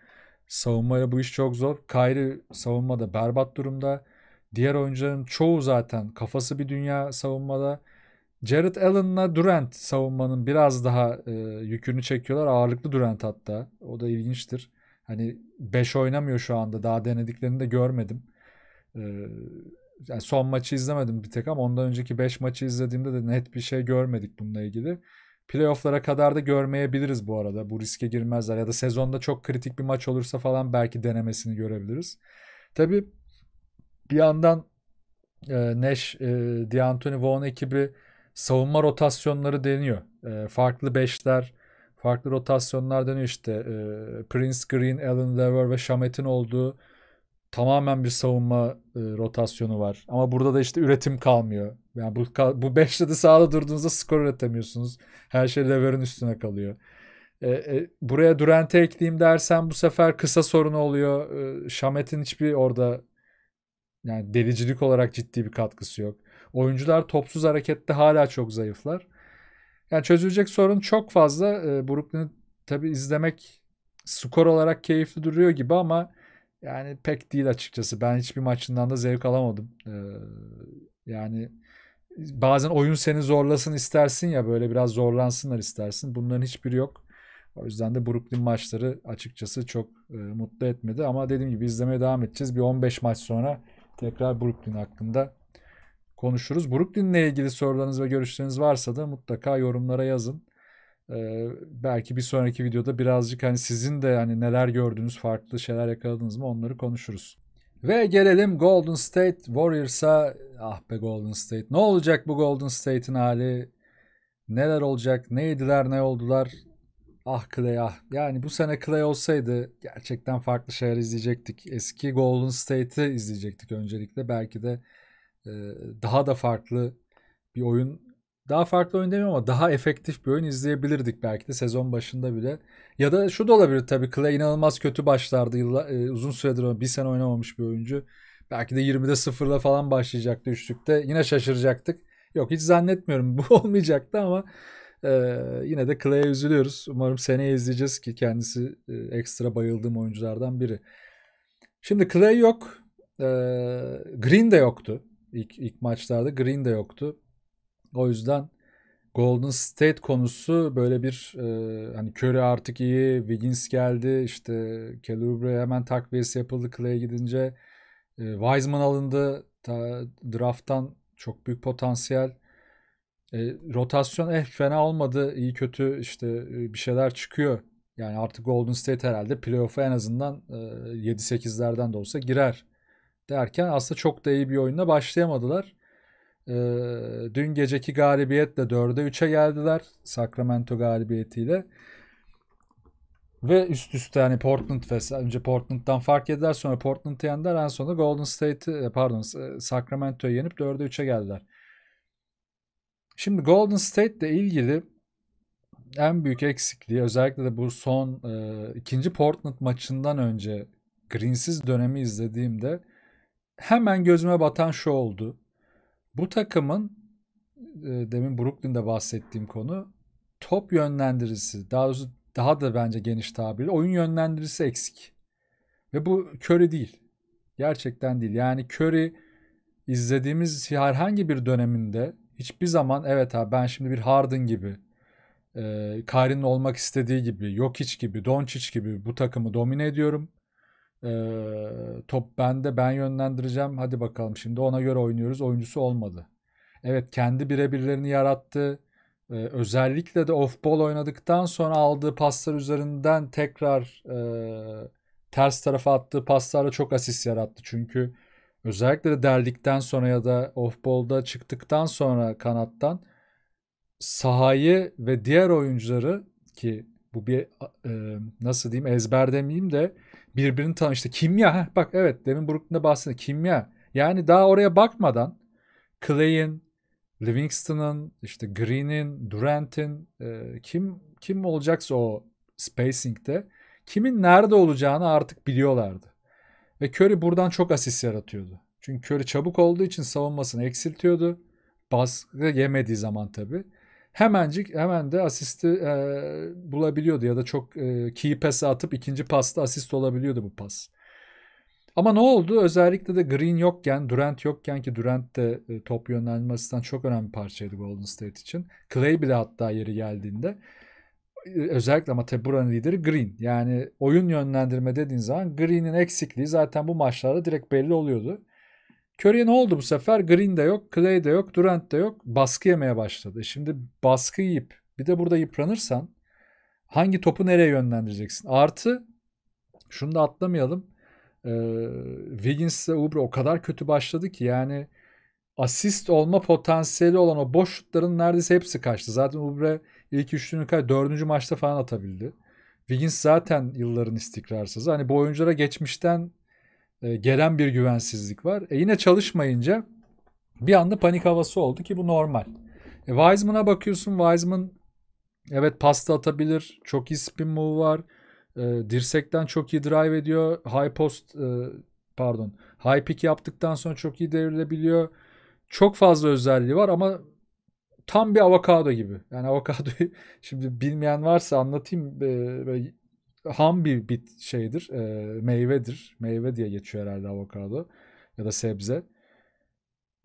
savunmaya bu iş çok zor. Kayri savunmada berbat durumda. Diğer oyuncuların çoğu zaten kafası bir dünya savunmada. Jared Allen'la Durant savunmanın biraz daha e, yükünü çekiyorlar. Ağırlıklı Durant hatta. O da ilginçtir. Hani 5 oynamıyor şu anda. Daha denediklerini de görmedim. Ee, yani son maçı izlemedim bir tek ama ondan önceki 5 maçı izlediğimde de net bir şey görmedik bununla ilgili. Playoff'lara kadar da görmeyebiliriz bu arada. Bu riske girmezler ya da sezonda çok kritik bir maç olursa falan belki denemesini görebiliriz. Tabi bir yandan e, Nash, e, D'Antoni Vaughan ekibi savunma rotasyonları deniyor. E, farklı beşler, farklı rotasyonlar dönüyor işte. E, Prince Green, Alan Lever ve Shamet'in olduğu tamamen bir savunma e, rotasyonu var. Ama burada da işte üretim kalmıyor. Yani bu bu beşli de sağda durduğunuzda skor üretemiyorsunuz. Her şey Lever'in üstüne kalıyor. E, e, buraya Durant'e ekleyeyim dersen bu sefer kısa sorunu oluyor. E, Şamet'in hiçbir orada yani delicilik olarak ciddi bir katkısı yok. Oyuncular topsuz harekette hala çok zayıflar. Yani çözülecek sorun çok fazla. E, Brooklyn'i tabi izlemek skor olarak keyifli duruyor gibi ama yani pek değil açıkçası. Ben hiçbir maçından da zevk alamadım. E, yani bazen oyun seni zorlasın istersin ya böyle biraz zorlansınlar istersin. Bunların hiçbiri yok. O yüzden de Brooklyn maçları açıkçası çok e, mutlu etmedi. Ama dediğim gibi izlemeye devam edeceğiz. Bir 15 maç sonra tekrar Brooklyn hakkında konuşuruz. Brooklyn'le ilgili sorularınız ve görüşleriniz varsa da mutlaka yorumlara yazın. Ee, belki bir sonraki videoda birazcık hani sizin de hani neler gördünüz, farklı şeyler yakaladınız mı onları konuşuruz. Ve gelelim Golden State Warriors'a. Ah be Golden State. Ne olacak bu Golden State'in hali? Neler olacak? Neydiler, ne oldular? Ah Clay ah. Yani bu sene Clay olsaydı gerçekten farklı şeyler izleyecektik. Eski Golden State'i izleyecektik öncelikle. Belki de daha da farklı bir oyun daha farklı oyun demiyorum ama daha efektif bir oyun izleyebilirdik belki de sezon başında bile. Ya da şu da olabilir tabii Clay inanılmaz kötü başlardı. Yıllar, e, uzun süredir bir sene oynamamış bir oyuncu. Belki de 20'de sıfırla falan başlayacaktı üçlükte. Yine şaşıracaktık. Yok hiç zannetmiyorum *laughs* bu olmayacaktı ama e, yine de Clay'e üzülüyoruz. Umarım seneye izleyeceğiz ki kendisi e, ekstra bayıldığım oyunculardan biri. Şimdi Clay yok. E, Green de yoktu İlk, ilk maçlarda Green de yoktu. O yüzden Golden State konusu böyle bir e, hani Curry artık iyi, Wiggins geldi, işte Kelubre'ye hemen takviyesi yapıldı Clay'e gidince. E, Wiseman alındı ta, drafttan çok büyük potansiyel. E, rotasyon eh fena olmadı. iyi kötü işte e, bir şeyler çıkıyor. Yani artık Golden State herhalde playoff'a en azından e, 7-8'lerden de olsa girer derken aslında çok da iyi bir oyunla başlayamadılar. E, dün geceki galibiyetle 4'e 3'e geldiler Sacramento galibiyetiyle. Ve üst üste hani Portland ve önce Portland'dan fark yediler sonra Portland'ı yendiler en sonunda Golden State e, pardon e, Sacramento'yu yenip 4'e 3'e geldiler. Şimdi Golden State ile ilgili en büyük eksikliği özellikle de bu son e, ikinci Portland maçından önce Greensiz dönemi izlediğimde hemen gözüme batan şu oldu. Bu takımın e, demin Brooklyn'de bahsettiğim konu top yönlendirisi daha doğrusu daha da bence geniş tabiri oyun yönlendirisi eksik. Ve bu Curry değil. Gerçekten değil. Yani Curry izlediğimiz herhangi bir döneminde hiçbir zaman evet ha ben şimdi bir Harden gibi e, Kyrie'nin olmak istediği gibi, Jokic gibi, Doncic gibi bu takımı domine ediyorum. Ee, top bende ben yönlendireceğim hadi bakalım şimdi ona göre oynuyoruz oyuncusu olmadı. Evet kendi birebirlerini yarattı. Ee, özellikle de off ball oynadıktan sonra aldığı paslar üzerinden tekrar e, ters tarafa attığı paslarla çok asist yarattı. Çünkü özellikle de derdikten sonra ya da off ball'da çıktıktan sonra kanattan sahayı ve diğer oyuncuları ki bu bir e, nasıl diyeyim ezber demeyeyim de birbirini tanı işte kimya heh, bak evet demin Brooklyn'de bahsettiğim kimya yani daha oraya bakmadan Clay'in Livingston'ın işte Green'in Durant'in e, kim kim olacaksa o spacing'de kimin nerede olacağını artık biliyorlardı. Ve Curry buradan çok asist yaratıyordu. Çünkü Curry çabuk olduğu için savunmasını eksiltiyordu. Baskı yemediği zaman tabii hemencik hemen de asisti e, bulabiliyordu ya da çok e, key pass atıp ikinci pasta asist olabiliyordu bu pas. Ama ne oldu? Özellikle de Green yokken, Durant yokken ki Durant de e, top yönlendirmesinden çok önemli bir parçaydı Golden State için. Clay bile hatta yeri geldiğinde e, özellikle ama tabi buranın lideri Green. Yani oyun yönlendirme dediğin zaman Green'in eksikliği zaten bu maçlarda direkt belli oluyordu. Curry'e ne oldu bu sefer? Green de yok, Clay de yok, Durant de yok. Baskı yemeye başladı. Şimdi baskı yiyip bir de burada yıpranırsan hangi topu nereye yönlendireceksin? Artı şunu da atlamayalım. Ee, Wiggins ve Ubre o kadar kötü başladı ki yani asist olma potansiyeli olan o boş şutların neredeyse hepsi kaçtı. Zaten Ubre ilk üçlünü kaydı, dördüncü maçta falan atabildi. Wiggins zaten yılların istikrarsız. Hani bu oyunculara geçmişten e, gelen bir güvensizlik var. E yine çalışmayınca bir anda panik havası oldu ki bu normal. E, Wiseman'a bakıyorsun. Wiseman evet pasta atabilir. Çok iyi spin move var. E, dirsekten çok iyi drive ediyor. High post e, pardon. High pick yaptıktan sonra çok iyi devrilebiliyor. Çok fazla özelliği var ama tam bir avokado gibi. Yani avokadoyu *laughs* şimdi bilmeyen varsa anlatayım. E, böyle ham bir bit şeydir. E, meyvedir. Meyve diye geçiyor herhalde avokado ya da sebze.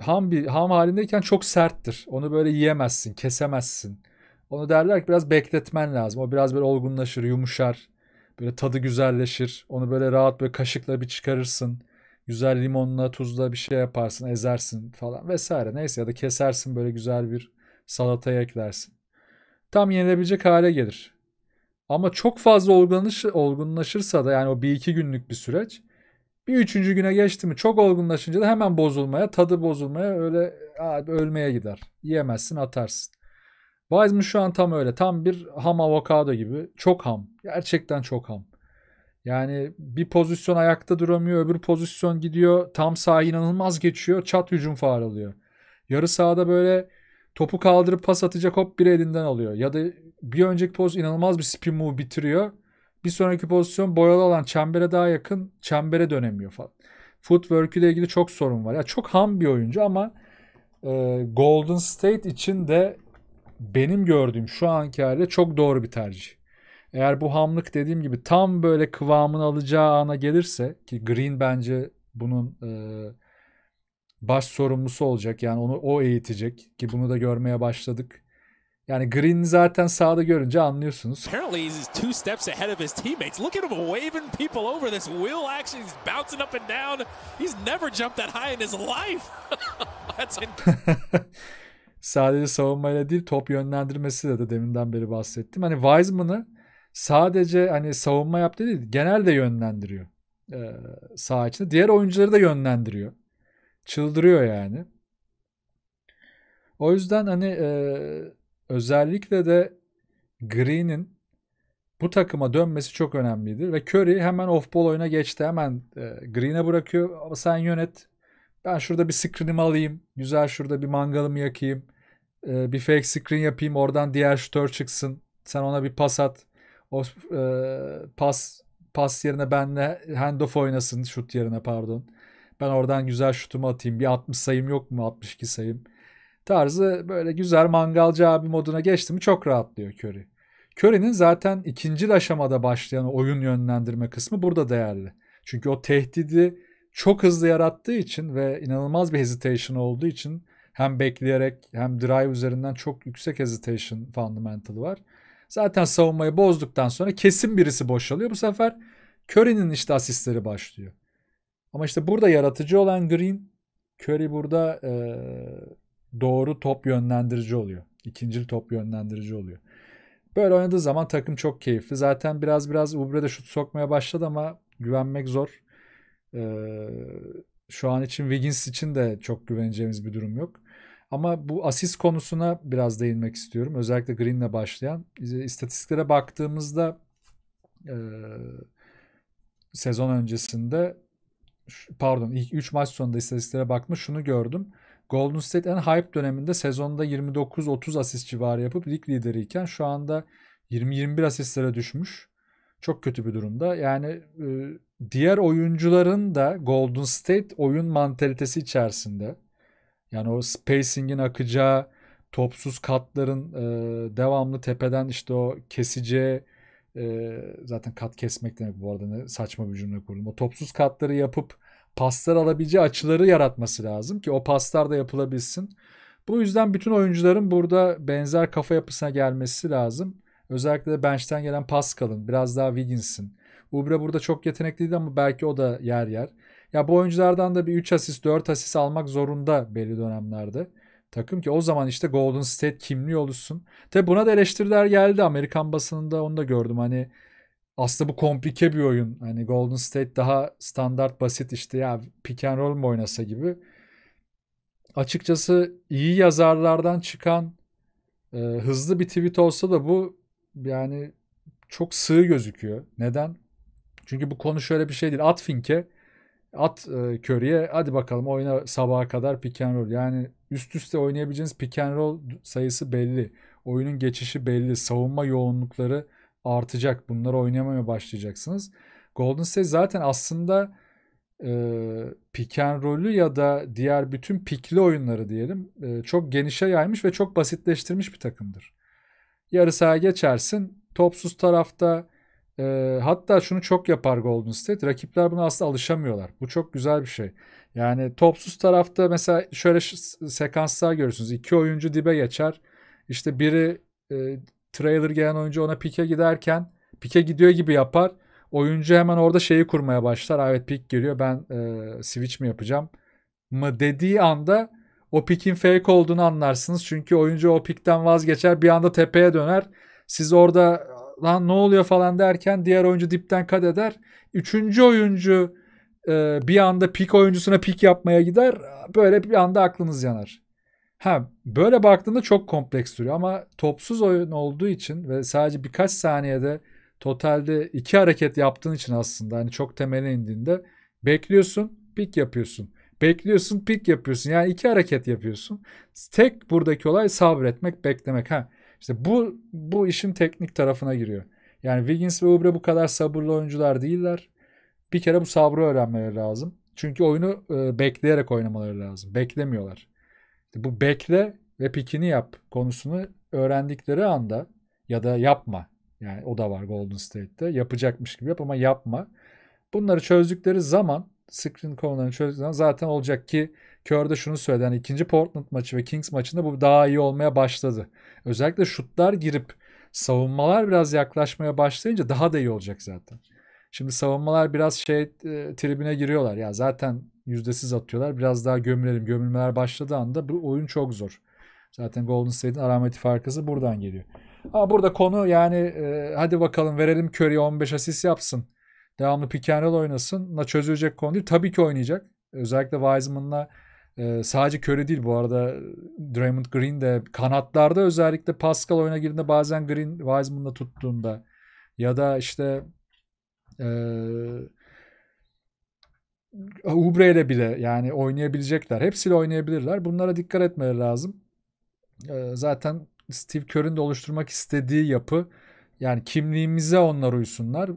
Ham bir ham halindeyken çok serttir. Onu böyle yiyemezsin, kesemezsin. Onu derler ki biraz bekletmen lazım. O biraz böyle olgunlaşır, yumuşar. Böyle tadı güzelleşir. Onu böyle rahat böyle kaşıkla bir çıkarırsın. Güzel limonla, tuzla bir şey yaparsın, ezersin falan vesaire. Neyse ya da kesersin böyle güzel bir salataya eklersin. Tam yenilebilecek hale gelir. Ama çok fazla olgunlaş, olgunlaşırsa da yani o bir iki günlük bir süreç bir üçüncü güne geçti mi çok olgunlaşınca da hemen bozulmaya, tadı bozulmaya öyle abi, ölmeye gider. Yiyemezsin atarsın. Wiseman şu an tam öyle. Tam bir ham avokado gibi. Çok ham. Gerçekten çok ham. Yani bir pozisyon ayakta duramıyor. Öbür pozisyon gidiyor. Tam sağa inanılmaz geçiyor. Çat hücum faal alıyor. Yarı sahada böyle topu kaldırıp pas atacak hop bir elinden alıyor. Ya da bir önceki poz inanılmaz bir spin move bitiriyor. Bir sonraki pozisyon boyalı olan çembere daha yakın çembere dönemiyor falan. Footwork ile ilgili çok sorun var. Ya yani çok ham bir oyuncu ama e, Golden State için de benim gördüğüm şu anki haliyle çok doğru bir tercih. Eğer bu hamlık dediğim gibi tam böyle kıvamını alacağı ana gelirse ki Green bence bunun e, baş sorumlusu olacak. Yani onu o eğitecek ki bunu da görmeye başladık. Yani Green zaten sağda görünce anlıyorsunuz. Apparently he's two steps ahead of his teammates. Look at him waving people over this wheel action. He's bouncing up and down. He's never jumped that high in his life. *laughs* That's *laughs* Sadece savunmayla değil top yönlendirmesi de de deminden beri bahsettim. Hani Wiseman'ı sadece hani savunma yaptı değil genelde yönlendiriyor e, ee, saha içinde. Diğer oyuncuları da yönlendiriyor. Çıldırıyor yani. O yüzden hani e, özellikle de Green'in bu takıma dönmesi çok önemliydi. Ve Curry hemen off-ball oyuna geçti. Hemen e, Green'e bırakıyor. sen yönet. Ben şurada bir screen'imi alayım. Güzel şurada bir mangalımı yakayım. E, bir fake screen yapayım. Oradan diğer şutör çıksın. Sen ona bir pas at. O e, pas pas yerine benle handoff oynasın şut yerine pardon. Ben oradan güzel şutumu atayım. Bir 60 sayım yok mu? 62 sayım tarzı böyle güzel mangalcı abi moduna geçti mi çok rahatlıyor Curry. Curry'nin zaten ikinci aşamada başlayan oyun yönlendirme kısmı burada değerli. Çünkü o tehdidi çok hızlı yarattığı için ve inanılmaz bir hesitation olduğu için hem bekleyerek hem drive üzerinden çok yüksek hesitation fundamental var. Zaten savunmayı bozduktan sonra kesin birisi boşalıyor. Bu sefer Curry'nin işte asistleri başlıyor. Ama işte burada yaratıcı olan Green, Curry burada e, doğru top yönlendirici oluyor. İkincil top yönlendirici oluyor. Böyle oynadığı zaman takım çok keyifli. Zaten biraz biraz Ubre de şut sokmaya başladı ama güvenmek zor. Ee, şu an için Wiggins için de çok güveneceğimiz bir durum yok. Ama bu asist konusuna biraz değinmek istiyorum. Özellikle Green'le başlayan. istatistiklere baktığımızda e, sezon öncesinde pardon ilk 3 maç sonunda istatistiklere bakmış şunu gördüm. Golden State en hype döneminde sezonda 29-30 asist civarı yapıp lig lideriyken şu anda 20-21 asistlere düşmüş. Çok kötü bir durumda. Yani e, diğer oyuncuların da Golden State oyun mantalitesi içerisinde yani o spacing'in akacağı topsuz katların e, devamlı tepeden işte o kesici e, zaten kat kesmek demek bu arada ne saçma bir cümle kurdum. O topsuz katları yapıp paslar alabileceği açıları yaratması lazım ki o paslar da yapılabilsin. Bu yüzden bütün oyuncuların burada benzer kafa yapısına gelmesi lazım. Özellikle de bench'ten gelen Pascal'ın, biraz daha Wiggins'in. Ubre burada çok yetenekliydi ama belki o da yer yer. Ya bu oyunculardan da bir 3 asist, 4 asist almak zorunda belli dönemlerde takım ki o zaman işte Golden State kimliği olursun. Tabi buna da eleştiriler geldi Amerikan basınında onu da gördüm. Hani aslında bu komplike bir oyun. Hani Golden State daha standart basit işte ya pick and roll mu oynasa gibi. Açıkçası iyi yazarlardan çıkan e, hızlı bir tweet olsa da bu yani çok sığ gözüküyor. Neden? Çünkü bu konu şöyle bir şey değil. At Fink'e, at e, Curry'e hadi bakalım oyna sabaha kadar pick and roll. Yani üst üste oynayabileceğiniz pick and roll sayısı belli. Oyunun geçişi belli. Savunma yoğunlukları artacak. Bunları oynamaya başlayacaksınız. Golden State zaten aslında e, pick and roll'ü ya da diğer bütün pikli oyunları diyelim e, çok genişe yaymış ve çok basitleştirmiş bir takımdır. Yarı sahaya geçersin. Topsuz tarafta e, hatta şunu çok yapar Golden State. Rakipler buna aslında alışamıyorlar. Bu çok güzel bir şey. Yani topsuz tarafta mesela şöyle sekanslar görürsünüz. İki oyuncu dibe geçer. İşte biri e, trailer gelen oyuncu ona pike giderken pike gidiyor gibi yapar. Oyuncu hemen orada şeyi kurmaya başlar. Evet pik giriyor ben e, switch mi yapacağım mı dediği anda o pikin fake olduğunu anlarsınız. Çünkü oyuncu o pikten vazgeçer bir anda tepeye döner. Siz orada lan ne oluyor falan derken diğer oyuncu dipten kat eder. Üçüncü oyuncu e, bir anda pik oyuncusuna pik yapmaya gider. Böyle bir anda aklınız yanar. Ha böyle baktığında çok kompleks duruyor ama topsuz oyun olduğu için ve sadece birkaç saniyede totalde iki hareket yaptığın için aslında hani çok temele indiğinde bekliyorsun pik yapıyorsun. Bekliyorsun pik yapıyorsun. Yani iki hareket yapıyorsun. Tek buradaki olay sabretmek beklemek. Ha işte bu bu işin teknik tarafına giriyor. Yani Wiggins ve Ubre bu kadar sabırlı oyuncular değiller. Bir kere bu sabrı öğrenmeleri lazım. Çünkü oyunu e, bekleyerek oynamaları lazım. Beklemiyorlar bu bekle ve pikini yap konusunu öğrendikleri anda ya da yapma yani o da var Golden State'te yapacakmış gibi yap ama yapma. Bunları çözdükleri zaman screen konularını çözdükleri zaman zaten olacak ki Kör'de şunu söyledi. Yani ikinci Portland maçı ve Kings maçında bu daha iyi olmaya başladı. Özellikle şutlar girip savunmalar biraz yaklaşmaya başlayınca daha da iyi olacak zaten. Şimdi savunmalar biraz şey e, tribine giriyorlar. Ya zaten yüzdesiz atıyorlar. Biraz daha gömülelim. Gömülmeler başladığı anda bu oyun çok zor. Zaten Golden State'in arameti farkası buradan geliyor. Ama burada konu yani e, hadi bakalım verelim Curry'e 15 asist yapsın. Devamlı pick and roll oynasın. Na çözülecek konu değil. Tabii ki oynayacak. Özellikle Wiseman'la e, sadece Curry değil bu arada Draymond Green de kanatlarda özellikle Pascal oyuna girdiğinde bazen Green Wiseman'la tuttuğunda ya da işte e, Ubre ile bile yani oynayabilecekler. Hepsiyle oynayabilirler. Bunlara dikkat etmeleri lazım. E, zaten Steve Kerr'ün de oluşturmak istediği yapı yani kimliğimize onlar uysunlar.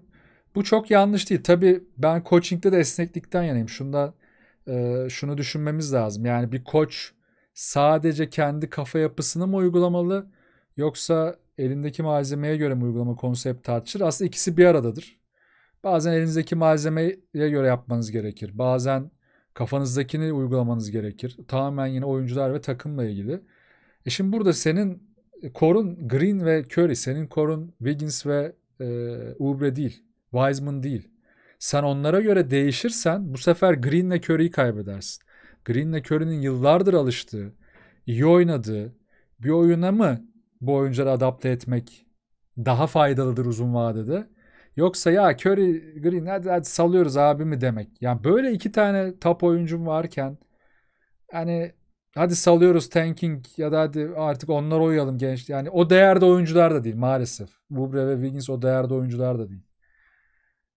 Bu çok yanlış değil. Tabi ben coaching'de de esneklikten yanayım. Şunda e, şunu düşünmemiz lazım. Yani bir koç sadece kendi kafa yapısını mı uygulamalı yoksa elindeki malzemeye göre mi uygulama konsept tartışır? Aslında ikisi bir aradadır. Bazen elinizdeki malzemeye göre yapmanız gerekir. Bazen kafanızdakini uygulamanız gerekir. Tamamen yine oyuncular ve takımla ilgili. E şimdi burada senin e, korun Green ve Curry, senin korun Wiggins ve e, Ubre değil, Wiseman değil. Sen onlara göre değişirsen bu sefer Green ve Curry'i kaybedersin. Green ve Curry'nin yıllardır alıştığı, iyi oynadığı bir oyuna mı bu oyuncuları adapte etmek daha faydalıdır uzun vadede? Yoksa ya Curry, Green hadi, hadi salıyoruz abi mi demek. Yani böyle iki tane top oyuncum varken hani hadi salıyoruz tanking ya da hadi artık onları oyalım genç. Yani o değerde oyuncular da değil maalesef. Ubre ve Wiggins o değerde oyuncular da değil.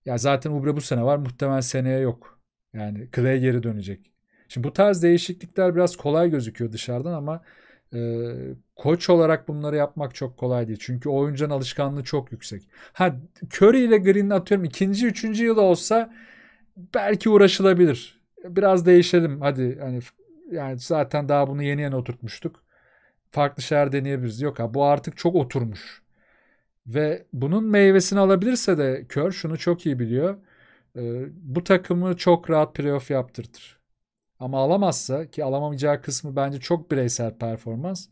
Ya zaten Ubre bu sene var muhtemelen seneye yok. Yani Clay geri dönecek. Şimdi bu tarz değişiklikler biraz kolay gözüküyor dışarıdan ama e, koç olarak bunları yapmak çok kolay değil. Çünkü oyuncunun alışkanlığı çok yüksek. Ha Curry ile Green'in atıyorum ikinci, üçüncü yılı olsa belki uğraşılabilir. Biraz değişelim hadi hani yani zaten daha bunu yeni yeni oturtmuştuk. Farklı şeyler deneyebiliriz. Yok ha bu artık çok oturmuş. Ve bunun meyvesini alabilirse de Kör şunu çok iyi biliyor. E, bu takımı çok rahat playoff yaptırtır. Ama alamazsa ki alamamayacağı kısmı bence çok bireysel performans.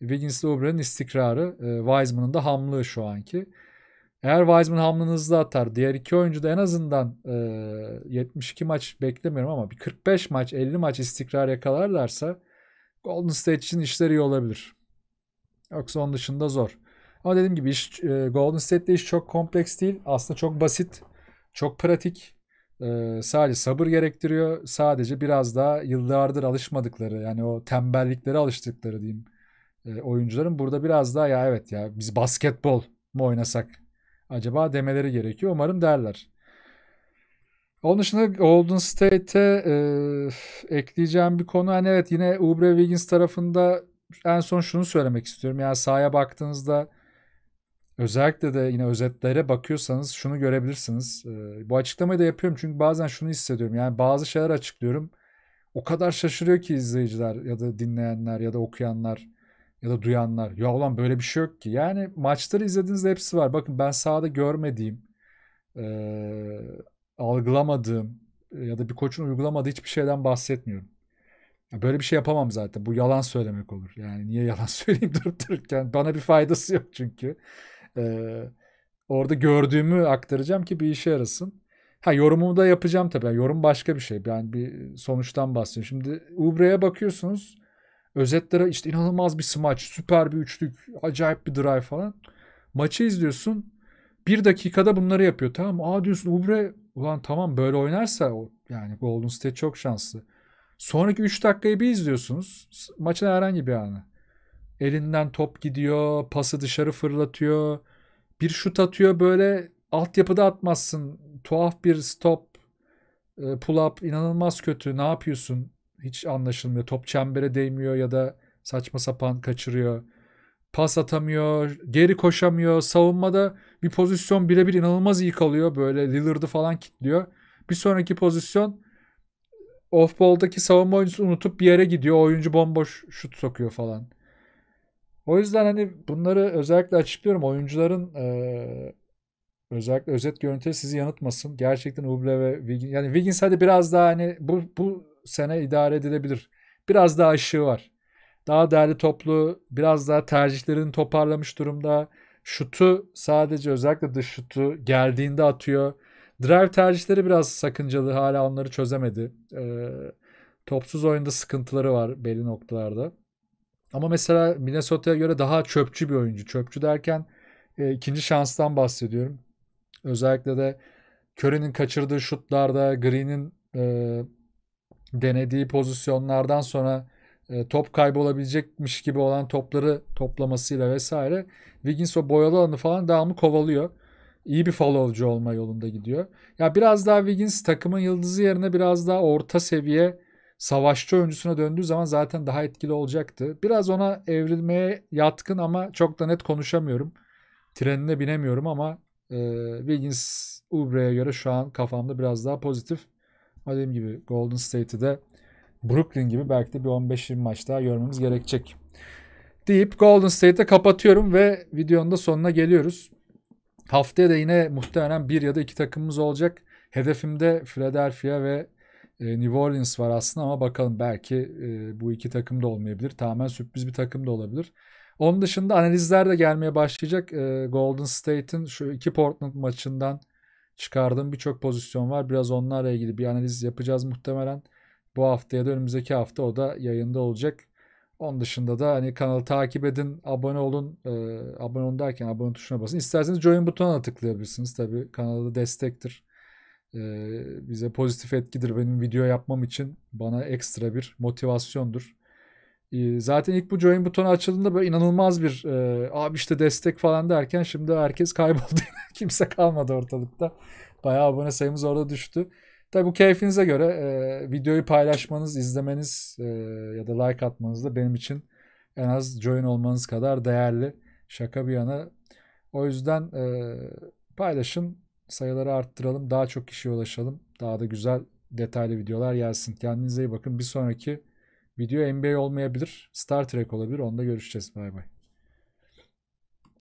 Wiggins Ubra'nın istikrarı, e, Wiseman'ın da hamlığı şu anki. Eğer Wiseman hamlını hızlı atar, diğer iki oyuncu da en azından e, 72 maç beklemiyorum ama bir 45 maç, 50 maç istikrar yakalarlarsa Golden State için işleri iyi olabilir. Yoksa onun dışında zor. Ama dediğim gibi iş, e, Golden State'de iş çok kompleks değil. Aslında çok basit, çok pratik e, sadece sabır gerektiriyor. Sadece biraz daha yıllardır alışmadıkları yani o tembelliklere alıştıkları diyeyim e, oyuncuların burada biraz daha ya evet ya biz basketbol mu oynasak acaba demeleri gerekiyor. Umarım derler. Onun dışında Golden State'e e, ekleyeceğim bir konu. Hani evet yine Ubre Wiggins tarafında en son şunu söylemek istiyorum. Yani sahaya baktığınızda Özellikle de yine özetlere bakıyorsanız şunu görebilirsiniz. Ee, bu açıklamayı da yapıyorum çünkü bazen şunu hissediyorum. Yani bazı şeyler açıklıyorum. O kadar şaşırıyor ki izleyiciler ya da dinleyenler ya da okuyanlar ya da duyanlar. Ya ulan böyle bir şey yok ki. Yani maçları izlediğinizde hepsi var. Bakın ben sahada görmediğim, e, algılamadığım ya da bir koçun uygulamadığı hiçbir şeyden bahsetmiyorum. Böyle bir şey yapamam zaten. Bu yalan söylemek olur. Yani niye yalan *laughs* söyleyeyim durup dururken. Bana bir faydası yok çünkü. Ee, orada gördüğümü aktaracağım ki bir işe yarasın. Ha yorumumu da yapacağım tabii. yorum başka bir şey. Yani bir sonuçtan bahsediyorum. Şimdi Ubre'ye bakıyorsunuz. Özetlere işte inanılmaz bir smaç, süper bir üçlük, acayip bir drive falan. Maçı izliyorsun. Bir dakikada bunları yapıyor. Tamam aa diyorsun Ubre ulan tamam böyle oynarsa yani Golden State çok şanslı. Sonraki 3 dakikayı bir izliyorsunuz. Maçın herhangi bir anı. Elinden top gidiyor, pası dışarı fırlatıyor. Bir şut atıyor böyle altyapıda atmazsın. Tuhaf bir stop, e, pull up inanılmaz kötü. Ne yapıyorsun? Hiç anlaşılmıyor. Top çembere değmiyor ya da saçma sapan kaçırıyor. Pas atamıyor, geri koşamıyor. Savunmada bir pozisyon birebir inanılmaz iyi kalıyor. Böyle Lillard'ı falan kilitliyor. Bir sonraki pozisyon off-ball'daki savunma oyuncusu unutup bir yere gidiyor. O oyuncu bomboş şut sokuyor falan. O yüzden hani bunları özellikle açıklıyorum. Oyuncuların e, özellikle özet görüntüleri sizi yanıltmasın. Gerçekten Uble ve Wiggins yani Wiggins hadi biraz daha hani bu, bu sene idare edilebilir. Biraz daha ışığı var. Daha değerli toplu, biraz daha tercihlerini toparlamış durumda. Şutu sadece özellikle dış şutu geldiğinde atıyor. Drive tercihleri biraz sakıncalı. Hala onları çözemedi. E, topsuz oyunda sıkıntıları var belli noktalarda. Ama mesela Minnesota'ya göre daha çöpçü bir oyuncu. Çöpçü derken e, ikinci şanstan bahsediyorum. Özellikle de Curry'nin kaçırdığı şutlarda, Green'in e, denediği pozisyonlardan sonra e, top kaybolabilecekmiş gibi olan topları toplamasıyla vesaire Wiggins o boyalı alanı falan devamlı kovalıyor. İyi bir followcu olma yolunda gidiyor. Ya biraz daha Wiggins takımın yıldızı yerine biraz daha orta seviye savaşçı oyuncusuna döndüğü zaman zaten daha etkili olacaktı. Biraz ona evrilmeye yatkın ama çok da net konuşamıyorum. Trenine binemiyorum ama e, Wiggins Ubre'ye göre şu an kafamda biraz daha pozitif. Dediğim gibi Golden State'i de Brooklyn gibi belki de bir 15-20 maç daha görmemiz gerekecek. Deyip Golden State'e kapatıyorum ve videonun da sonuna geliyoruz. Haftaya da yine muhtemelen bir ya da iki takımımız olacak. Hedefimde Philadelphia ve e, New Orleans var aslında ama bakalım belki e, bu iki takım da olmayabilir. Tamamen sürpriz bir takım da olabilir. Onun dışında analizler de gelmeye başlayacak. E, Golden State'in şu iki Portland maçından çıkardığım birçok pozisyon var. Biraz onlarla ilgili bir analiz yapacağız muhtemelen. Bu hafta ya da önümüzdeki hafta o da yayında olacak. Onun dışında da hani kanalı takip edin, abone olun. E, abone olun derken abone tuşuna basın. İsterseniz join butonuna tıklayabilirsiniz. Tabii kanalda destektir. Ee, bize pozitif etkidir. Benim video yapmam için bana ekstra bir motivasyondur. Ee, zaten ilk bu join butonu açıldığında böyle inanılmaz bir e, abi işte destek falan derken şimdi herkes kayboldu. *laughs* Kimse kalmadı ortalıkta. Bayağı abone sayımız orada düştü. Tabi bu keyfinize göre e, videoyu paylaşmanız, izlemeniz e, ya da like atmanız da benim için en az join olmanız kadar değerli. Şaka bir yana. O yüzden e, paylaşın, sayıları arttıralım. Daha çok kişiye ulaşalım. Daha da güzel detaylı videolar gelsin. Kendinize iyi bakın. Bir sonraki video NBA olmayabilir. Star Trek olabilir. Onda görüşeceğiz. Bay bay.